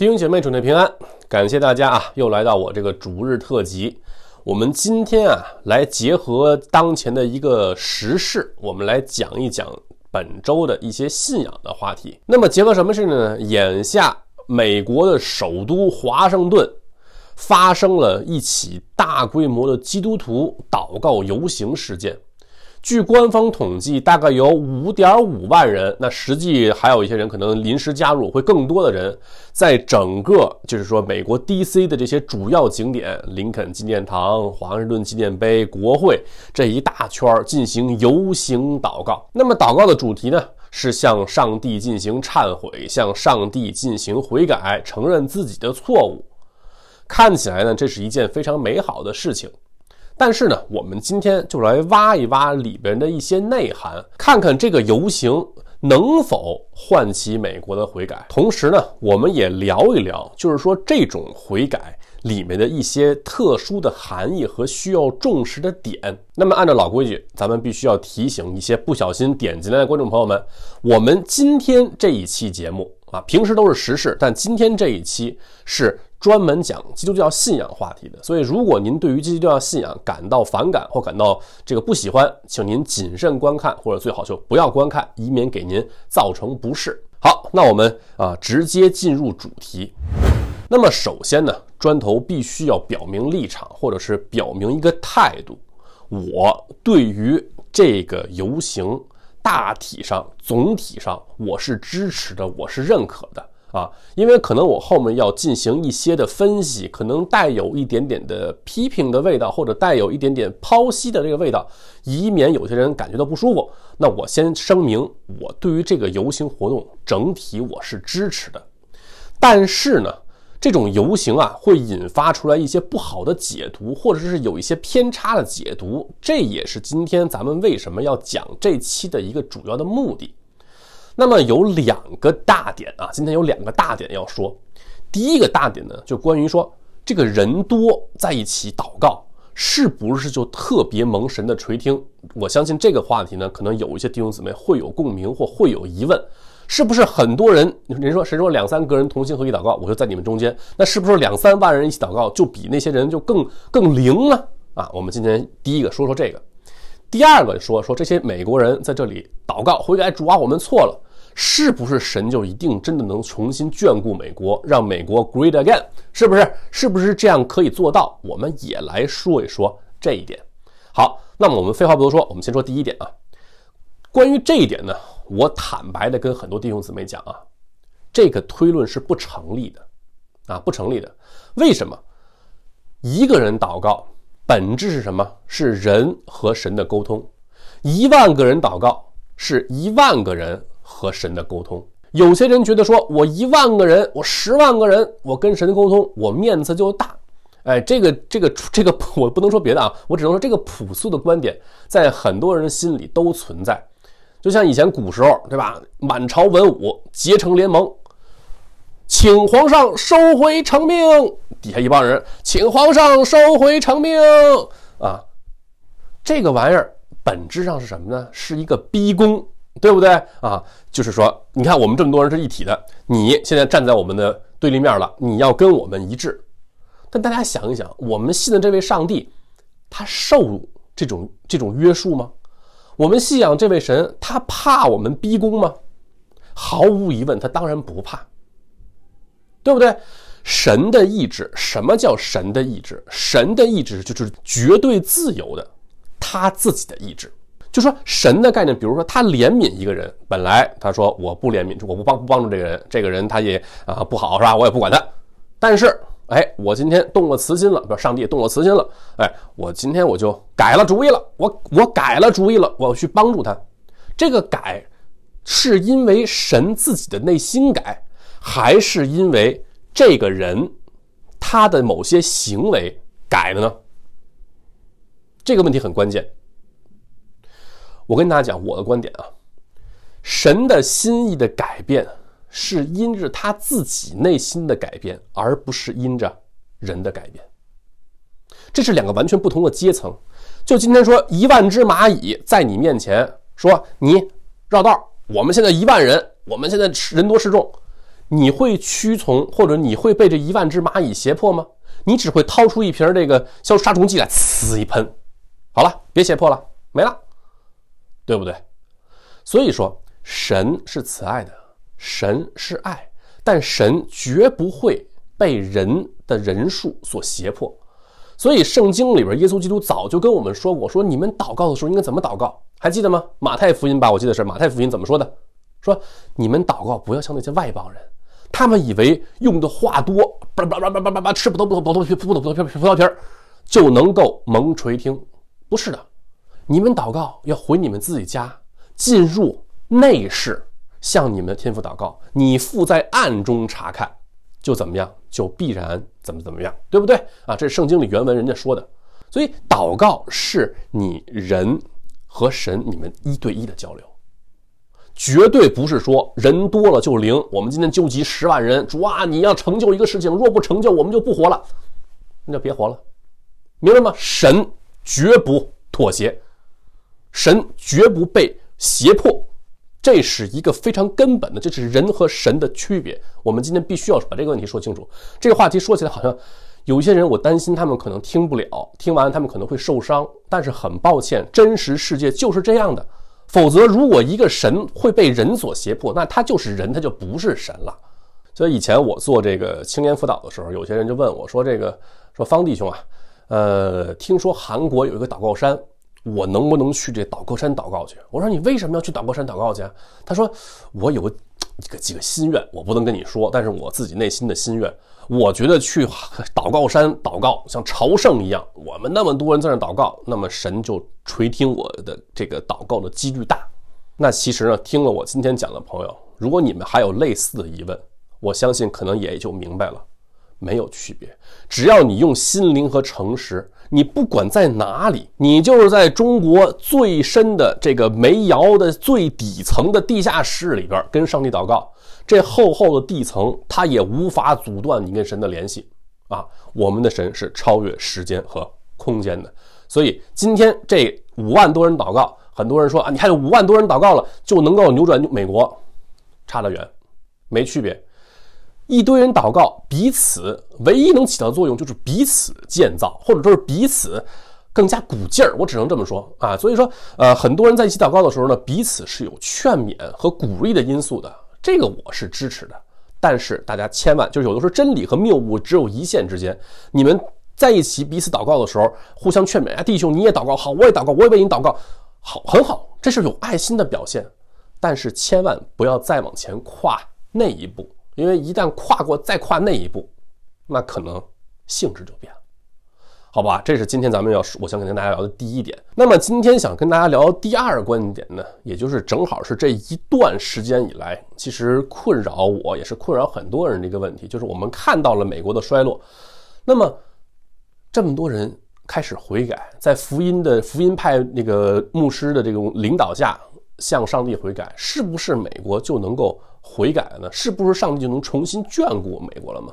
弟兄姐妹，主内平安，感谢大家啊！又来到我这个主日特辑，我们今天啊，来结合当前的一个时事，我们来讲一讲本周的一些信仰的话题。那么，结合什么事呢？眼下，美国的首都华盛顿发生了一起大规模的基督徒祷告游行事件。据官方统计，大概有五点五万人。那实际还有一些人可能临时加入，会更多的人在整个就是说美国 DC 的这些主要景点——林肯纪念堂、华盛顿纪念碑、国会这一大圈进行游行祷告。那么祷告的主题呢，是向上帝进行忏悔，向上帝进行悔改，承认自己的错误。看起来呢，这是一件非常美好的事情。但是呢，我们今天就来挖一挖里边的一些内涵，看看这个游行能否唤起美国的悔改。同时呢，我们也聊一聊，就是说这种悔改里面的一些特殊的含义和需要重视的点。那么，按照老规矩，咱们必须要提醒一些不小心点进来的观众朋友们，我们今天这一期节目啊，平时都是时事，但今天这一期是。专门讲基督教信仰话题的，所以如果您对于基督教信仰感到反感或感到这个不喜欢，请您谨慎观看，或者最好就不要观看，以免给您造成不适。好，那我们啊直接进入主题。那么首先呢，砖头必须要表明立场，或者是表明一个态度。我对于这个游行，大体上、总体上，我是支持的，我是认可的。啊，因为可能我后面要进行一些的分析，可能带有一点点的批评的味道，或者带有一点点剖析的这个味道，以免有些人感觉到不舒服。那我先声明，我对于这个游行活动整体我是支持的，但是呢，这种游行啊会引发出来一些不好的解读，或者是有一些偏差的解读，这也是今天咱们为什么要讲这期的一个主要的目的。那么有两个大点啊，今天有两个大点要说。第一个大点呢，就关于说这个人多在一起祷告，是不是就特别蒙神的垂听？我相信这个话题呢，可能有一些弟兄姊妹会有共鸣或会有疑问，是不是很多人您说谁说两三个人同心合意祷告，我就在你们中间，那是不是两三万人一起祷告就比那些人就更更灵呢？啊，我们今天第一个说说这个。第二个说说这些美国人在这里祷告悔改主啊，我们错了，是不是神就一定真的能重新眷顾美国，让美国 great again？是不是？是不是这样可以做到？我们也来说一说这一点。好，那么我们废话不多说，我们先说第一点啊。关于这一点呢，我坦白的跟很多弟兄姊妹讲啊，这个推论是不成立的啊，不成立的。为什么？一个人祷告。本质是什么？是人和神的沟通。一万个人祷告，是一万个人和神的沟通。有些人觉得，说我一万个人，我十万个人，我跟神沟通，我面子就大。哎，这个这个这个，我不能说别的啊，我只能说这个朴素的观点在很多人心里都存在。就像以前古时候，对吧？满朝文武结成联盟。请皇上收回成命！底下一帮人，请皇上收回成命！啊，这个玩意儿本质上是什么呢？是一个逼宫，对不对啊？就是说，你看我们这么多人是一体的，你现在站在我们的对立面了，你要跟我们一致。但大家想一想，我们信的这位上帝，他受这种这种约束吗？我们信仰这位神，他怕我们逼宫吗？毫无疑问，他当然不怕。对不对？神的意志，什么叫神的意志？神的意志就是绝对自由的，他自己的意志。就说神的概念，比如说他怜悯一个人，本来他说我不怜悯，我不帮不帮助这个人，这个人他也啊不好是吧？我也不管他。但是哎，我今天动了慈心了，不是上帝动了慈心了，哎，我今天我就改了主意了，我我改了主意了，我要去帮助他。这个改是因为神自己的内心改。还是因为这个人他的某些行为改了呢？这个问题很关键。我跟大家讲我的观点啊，神的心意的改变是因着他自己内心的改变，而不是因着人的改变。这是两个完全不同的阶层。就今天说，一万只蚂蚁在你面前说你绕道，我们现在一万人，我们现在人多势众。你会屈从，或者你会被这一万只蚂蚁胁迫吗？你只会掏出一瓶这个消杀虫剂来，呲一喷，好了，别胁迫了，没了，对不对？所以说，神是慈爱的，神是爱，但神绝不会被人的人数所胁迫。所以圣经里边，耶稣基督早就跟我们说过，说你们祷告的时候应该怎么祷告，还记得吗？马太福音吧，我记得是马太福音怎么说的？说你们祷告不要像那些外邦人。他们以为用的话多，叭叭叭叭叭叭吃，葡萄不吐葡萄皮葡萄葡萄皮葡萄皮儿，就能够蒙垂听。不是的，你们祷告要回你们自己家，进入内室，向你们的天父祷告。你父在暗中查看，就怎么样，就必然怎么怎么样，对不对啊？这是圣经懂原文人家说的。所以祷告是你人和神你们一对一的交流，绝对不是说人多了就灵。我们今天纠集十万人，主啊，你要成就一个事情，若不成就，我们就不活了，那就别活了，明白吗？神绝不妥协，神绝不被胁迫，这是一个非常根本的，这是人和神的区别。我们今天必须要把这个问题说清楚。这个话题说起来好像有一些人，我担心他们可能听不了，听完他们可能会受伤。但是很抱歉，真实世界就是这样的。否则，如果一个神会被人所胁迫，那他就是人，他就不是神了。所以以前我做这个青年辅导的时候，有些人就问我说：“这个说方弟兄啊，呃，听说韩国有一个祷告山，我能不能去这祷告山祷告去？”我说：“你为什么要去祷告山祷告去？”他说：“我有个几个心愿，我不能跟你说，但是我自己内心的心愿。”我觉得去祷告山祷告，像朝圣一样。我们那么多人在那祷告，那么神就垂听我的这个祷告的几率大。那其实呢，听了我今天讲的朋友，如果你们还有类似的疑问，我相信可能也就明白了，没有区别。只要你用心灵和诚实，你不管在哪里，你就是在中国最深的这个煤窑的最底层的地下室里边跟上帝祷告。这厚厚的地层，它也无法阻断你跟神的联系啊！我们的神是超越时间和空间的。所以今天这五万多人祷告，很多人说啊，你看五万多人祷告了就能够扭转美国，差得远，没区别。一堆人祷告，彼此唯一能起到作用就是彼此建造，或者说是彼此更加鼓劲儿。我只能这么说啊。所以说，呃，很多人在一起祷告的时候呢，彼此是有劝勉和鼓励的因素的。这个我是支持的，但是大家千万就是有的时候真理和谬误只有一线之间。你们在一起彼此祷告的时候，互相劝勉啊，弟兄你也祷告好，我也祷告，我也为你祷告好，很好，这是有爱心的表现。但是千万不要再往前跨那一步，因为一旦跨过，再跨那一步，那可能性质就变了。好吧，这是今天咱们要，我想跟大家聊的第一点。那么今天想跟大家聊第二关键点呢，也就是正好是这一段时间以来，其实困扰我，也是困扰很多人的一个问题，就是我们看到了美国的衰落，那么这么多人开始悔改，在福音的福音派那个牧师的这种领导下向上帝悔改，是不是美国就能够悔改了呢？是不是上帝就能重新眷顾美国了吗？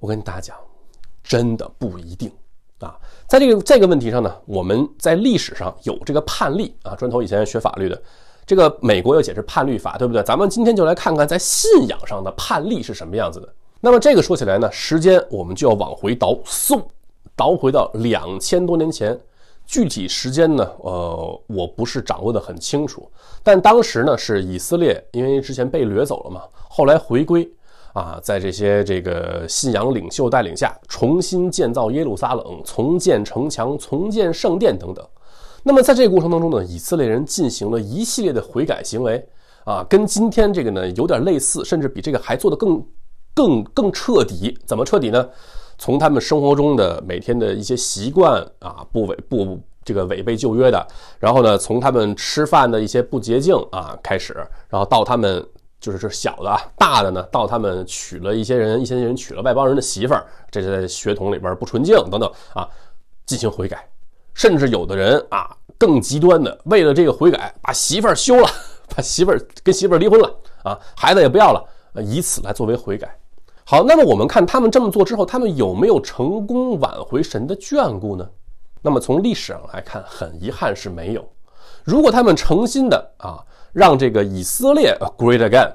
我跟大家讲。真的不一定啊，在这个这个问题上呢，我们在历史上有这个判例啊。砖头以前学法律的，这个美国要解释判律法，对不对？咱们今天就来看看在信仰上的判例是什么样子的。那么这个说起来呢，时间我们就要往回倒，嗖，倒回到两千多年前。具体时间呢，呃，我不是掌握的很清楚，但当时呢是以色列，因为之前被掠走了嘛，后来回归。啊，在这些这个信仰领袖带领下，重新建造耶路撒冷，重建城墙，重建圣殿等等。那么在这个过程当中呢，以色列人进行了一系列的悔改行为啊，跟今天这个呢有点类似，甚至比这个还做得更、更、更彻底。怎么彻底呢？从他们生活中的每天的一些习惯啊，不违不这个违背旧约的，然后呢，从他们吃饭的一些不洁净啊开始，然后到他们。就是这小的啊，大的呢，到他们娶了一些人，一些人娶了外邦人的媳妇儿，这在血统里边不纯净等等啊，进行悔改，甚至有的人啊更极端的，为了这个悔改，把媳妇儿休了，把媳妇儿跟媳妇儿离婚了啊，孩子也不要了，以此来作为悔改。好，那么我们看他们这么做之后，他们有没有成功挽回神的眷顾呢？那么从历史上来看，很遗憾是没有。如果他们诚心的啊，让这个以色列 great again，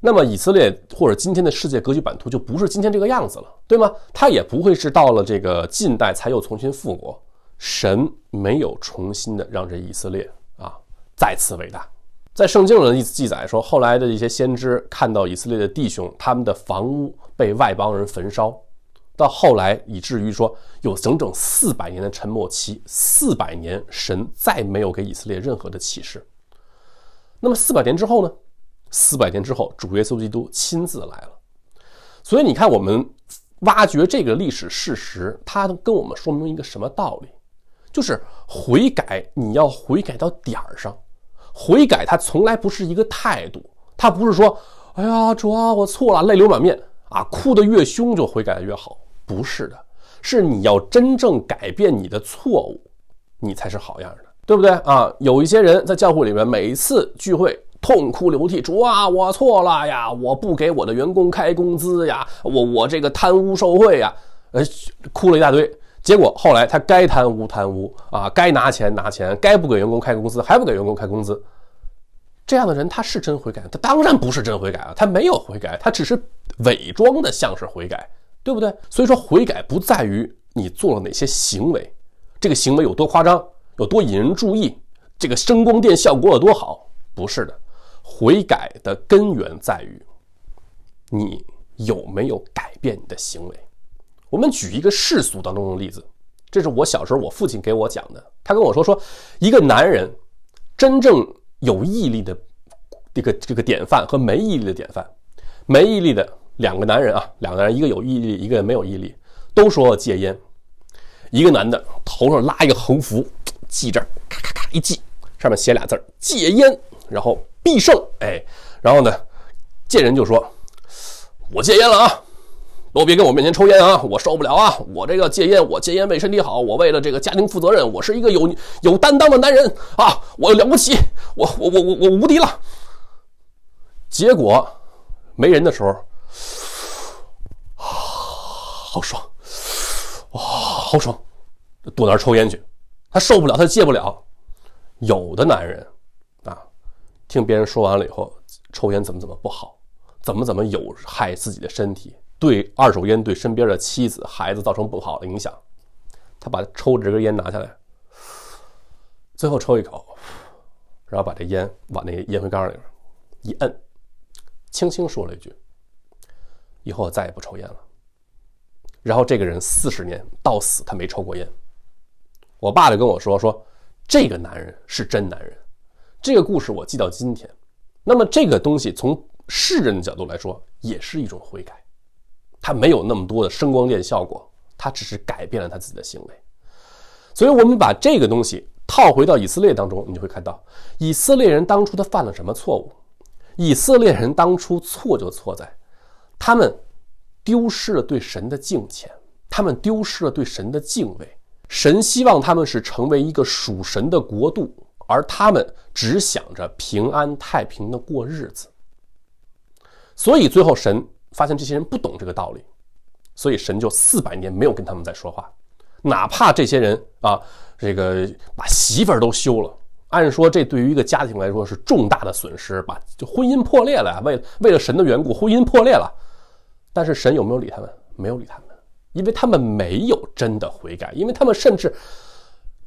那么以色列或者今天的世界格局版图就不是今天这个样子了，对吗？他也不会是到了这个近代才又重新复国。神没有重新的让这以色列啊再次伟大。在圣经的记记载说，后来的一些先知看到以色列的弟兄，他们的房屋被外邦人焚烧。到后来，以至于说有整整四百年的沉默期，四百年神再没有给以色列任何的启示。那么四百年之后呢？四百年之后，主耶稣基督亲自来了。所以你看，我们挖掘这个历史事实，它跟我们说明一个什么道理？就是悔改，你要悔改到点儿上。悔改它从来不是一个态度，它不是说，哎呀，主啊，我错了，泪流满面啊，哭得越凶就悔改的越好。不是的，是你要真正改变你的错误，你才是好样的，对不对啊？有一些人在教会里面每次聚会痛哭流涕，主啊，我错了呀，我不给我的员工开工资呀，我我这个贪污受贿呀，呃，哭了一大堆。结果后来他该贪污贪污啊，该拿钱拿钱，该不给员工开工资还不给员工开工资。这样的人他是真悔改，他当然不是真悔改啊，他没有悔改，他只是伪装的像是悔改。对不对？所以说悔改不在于你做了哪些行为，这个行为有多夸张，有多引人注意，这个声光电效果有多好，不是的。悔改的根源在于，你有没有改变你的行为。我们举一个世俗当中的例子，这是我小时候我父亲给我讲的，他跟我说说，一个男人，真正有毅力的这个这个典范和没毅力的典范，没毅力的。两个男人啊，两个人，一个有毅力，一个没有毅力，都说要戒烟。一个男的头上拉一个横幅，记这儿，咔咔咔一记，上面写俩字儿“戒烟”，然后必胜。哎，然后呢，见人就说：“我戒烟了啊！都别跟我面前抽烟啊，我受不了啊！我这个戒烟，我戒烟为身体好，我为了这个家庭负责任，我是一个有有担当的男人啊！我了不起，我我我我我无敌了。”结果没人的时候。好爽，哇，好爽！躲那儿抽烟去。他受不了，他戒不了。有的男人啊，听别人说完了以后，抽烟怎么怎么不好，怎么怎么有害自己的身体，对二手烟对身边的妻子孩子造成不好的影响，他把抽纸这根烟拿下来，最后抽一口，然后把这烟往那烟灰缸里一摁，轻轻说了一句。以后我再也不抽烟了。然后这个人四十年到死，他没抽过烟。我爸就跟我说：“说这个男人是真男人。”这个故事我记到今天。那么这个东西从世人的角度来说，也是一种悔改。他没有那么多的声光电效果，他只是改变了他自己的行为。所以，我们把这个东西套回到以色列当中，你就会看到以色列人当初他犯了什么错误。以色列人当初错就错在。他们丢失了对神的敬虔，他们丢失了对神的敬畏。神希望他们是成为一个属神的国度，而他们只想着平安太平的过日子。所以最后神发现这些人不懂这个道理，所以神就四百年没有跟他们在说话。哪怕这些人啊，这个把媳妇儿都休了，按说这对于一个家庭来说是重大的损失，把就婚姻破裂了。为为了神的缘故，婚姻破裂了。但是神有没有理他们？没有理他们，因为他们没有真的悔改。因为他们甚至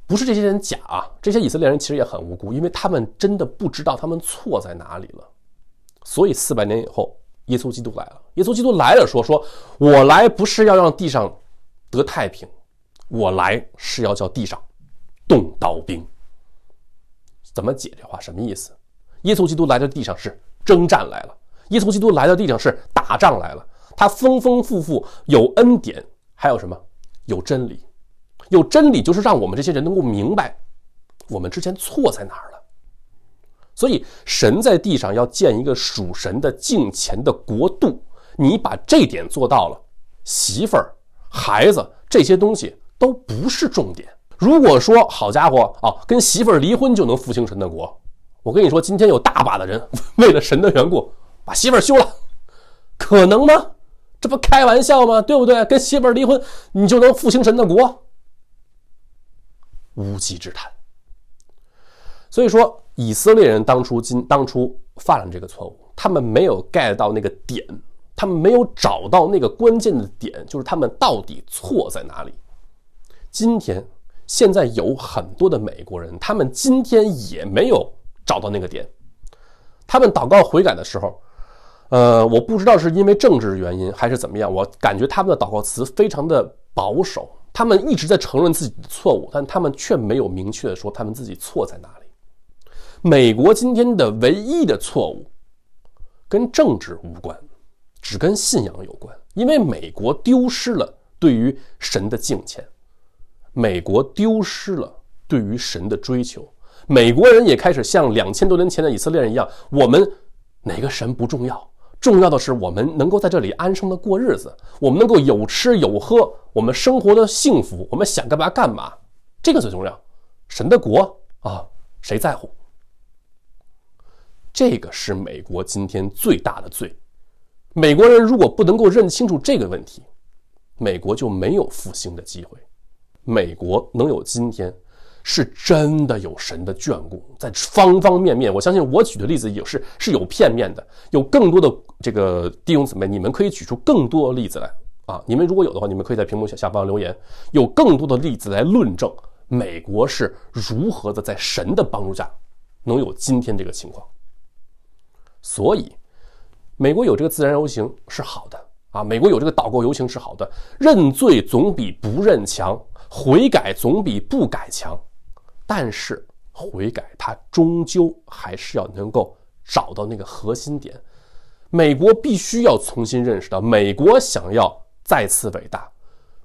不是这些人假啊，这些以色列人其实也很无辜，因为他们真的不知道他们错在哪里了。所以四百年以后，耶稣基督来了。耶稣基督来了，说说，我来不是要让地上得太平，我来是要叫地上动刀兵。怎么解这话什么意思？耶稣基督来到地上是征战来了，耶稣基督来到地上是打仗来了。他丰丰富富有恩典，还有什么？有真理，有真理就是让我们这些人能够明白，我们之前错在哪儿了。所以神在地上要建一个属神的敬虔的国度。你把这点做到了，媳妇儿、孩子这些东西都不是重点。如果说好家伙啊，跟媳妇儿离婚就能复兴神的国，我跟你说，今天有大把的人 为了神的缘故把媳妇儿休了，可能吗？这不开玩笑吗？对不对？跟媳妇儿离婚，你就能复兴神的国？无稽之谈。所以说，以色列人当初今当初犯了这个错误，他们没有 get 到那个点，他们没有找到那个关键的点，就是他们到底错在哪里。今天现在有很多的美国人，他们今天也没有找到那个点，他们祷告悔改的时候。呃，我不知道是因为政治原因还是怎么样，我感觉他们的祷告词非常的保守，他们一直在承认自己的错误，但他们却没有明确的说他们自己错在哪里。美国今天的唯一的错误，跟政治无关，只跟信仰有关，因为美国丢失了对于神的敬虔，美国丢失了对于神的追求，美国人也开始像两千多年前的以色列人一样，我们哪个神不重要？重要的是，我们能够在这里安生的过日子，我们能够有吃有喝，我们生活的幸福，我们想干嘛干嘛，这个最重要。神的国啊，谁在乎？这个是美国今天最大的罪。美国人如果不能够认清楚这个问题，美国就没有复兴的机会。美国能有今天？是真的有神的眷顾，在方方面面。我相信我举的例子有是是有片面的，有更多的这个弟兄姊妹，你们可以举出更多的例子来啊！你们如果有的话，你们可以在屏幕下下方留言，有更多的例子来论证美国是如何的在神的帮助下能有今天这个情况。所以，美国有这个自然游行是好的啊！美国有这个祷告游行是好的，认罪总比不认强，悔改总比不改强。但是悔改，它终究还是要能够找到那个核心点。美国必须要重新认识到，美国想要再次伟大，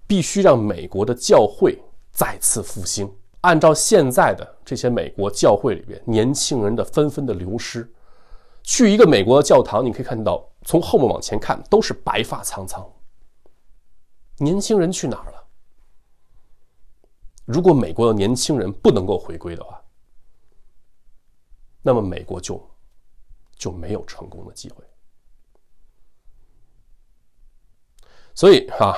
必须让美国的教会再次复兴。按照现在的这些美国教会里边年轻人的纷纷的流失，去一个美国的教堂，你可以看到从后面往前看都是白发苍苍，年轻人去哪儿了？如果美国的年轻人不能够回归的话，那么美国就就没有成功的机会。所以啊，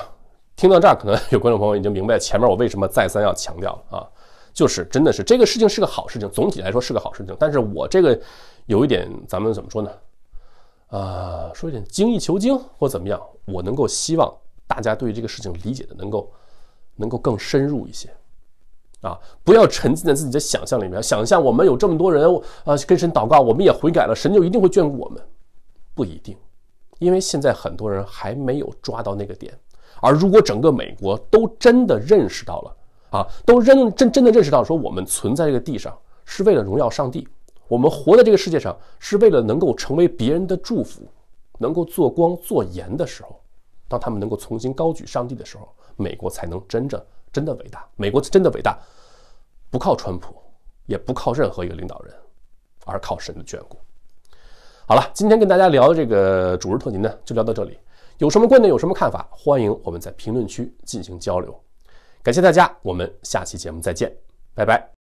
听到这儿，可能有观众朋友已经明白前面我为什么再三要强调了啊，就是真的是这个事情是个好事情，总体来说是个好事情。但是我这个有一点，咱们怎么说呢？啊，说一点精益求精或怎么样，我能够希望大家对这个事情理解的能够能够更深入一些。啊，不要沉浸在自己的想象里面，想象我们有这么多人，呃，跟神祷告，我们也悔改了，神就一定会眷顾我们，不一定，因为现在很多人还没有抓到那个点。而如果整个美国都真的认识到了，啊，都认真真的认识到说我们存在这个地上是为了荣耀上帝，我们活在这个世界上是为了能够成为别人的祝福，能够做光做盐的时候，当他们能够重新高举上帝的时候，美国才能真正。真的伟大，美国真的伟大，不靠川普，也不靠任何一个领导人，而靠神的眷顾。好了，今天跟大家聊的这个主日特辑呢，就聊到这里。有什么观点，有什么看法，欢迎我们在评论区进行交流。感谢大家，我们下期节目再见，拜拜。